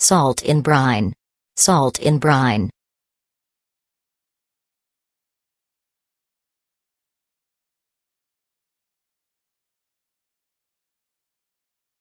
Salt in brine. Salt in brine.